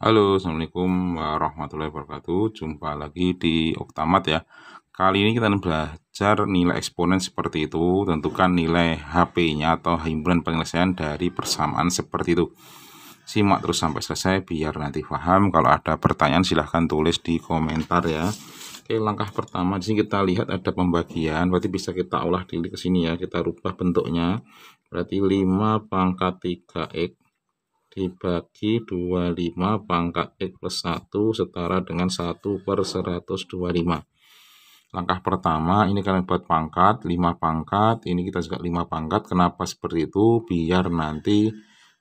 Halo, Assalamualaikum warahmatullahi wabarakatuh. Jumpa lagi di Oktamat ya. Kali ini kita akan belajar nilai eksponen seperti itu. Tentukan nilai HP-nya atau himpunan penyelesaian dari persamaan seperti itu. Simak terus sampai selesai biar nanti paham. Kalau ada pertanyaan silahkan tulis di komentar ya. Oke, langkah pertama di sini kita lihat ada pembagian. Berarti bisa kita olah diri ke sini ya. Kita rubah bentuknya. Berarti 5 pangkat 3X dibagi 25 pangkat X plus 1 setara dengan 1 per 125. Langkah pertama, ini kalian buat pangkat, 5 pangkat, ini kita juga 5 pangkat. Kenapa seperti itu? Biar nanti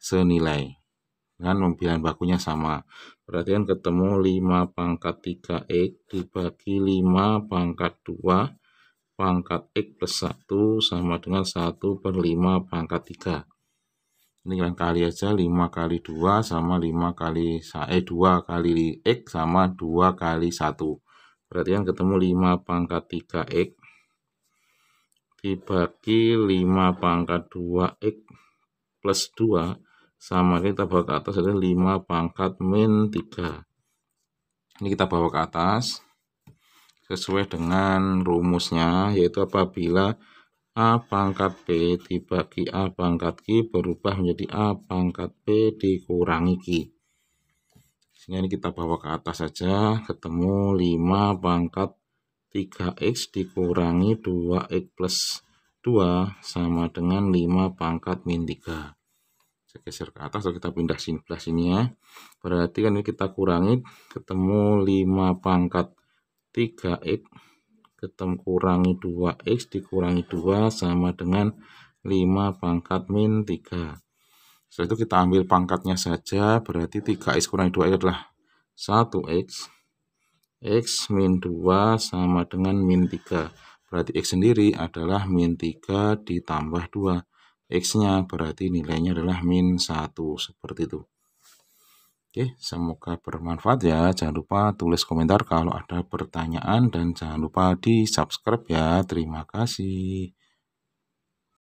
senilai. Dengan pemilihan bakunya sama. Berarti kan ketemu 5 pangkat 3X dibagi 5 pangkat 2 pangkat X plus 1 sama dengan 1 per 5 pangkat 3 ini kalian kali aja 5 kali 2 sama 5 kali eh 2 kali X sama 2 kali 1 berarti kan ketemu 5 pangkat 3X dibagi 5 pangkat 2X plus 2 sama kita bawa ke atas ada 5 pangkat min 3 ini kita bawa ke atas sesuai dengan rumusnya yaitu apabila A pangkat B dibagi A pangkat Q berubah menjadi A pangkat B dikurangi Q. Sehingga ini kita bawa ke atas saja, ketemu 5 pangkat 3X dikurangi 2X plus 2 sama dengan 5 pangkat min 3. Saya geser ke atas, lalu kita pindah sini plus ini ya. Berarti kan ini kita kurangi, ketemu 5 pangkat 3X ketemu kurangi 2x dikurangi 2 sama dengan 5 pangkat min 3. Setelah itu kita ambil pangkatnya saja, berarti 3x kurangi 2x adalah 1x. x min 2 sama dengan min 3. Berarti x sendiri adalah min 3 ditambah 2. x-nya berarti nilainya adalah min 1, seperti itu. Oke, semoga bermanfaat ya. Jangan lupa tulis komentar kalau ada pertanyaan dan jangan lupa di subscribe ya. Terima kasih.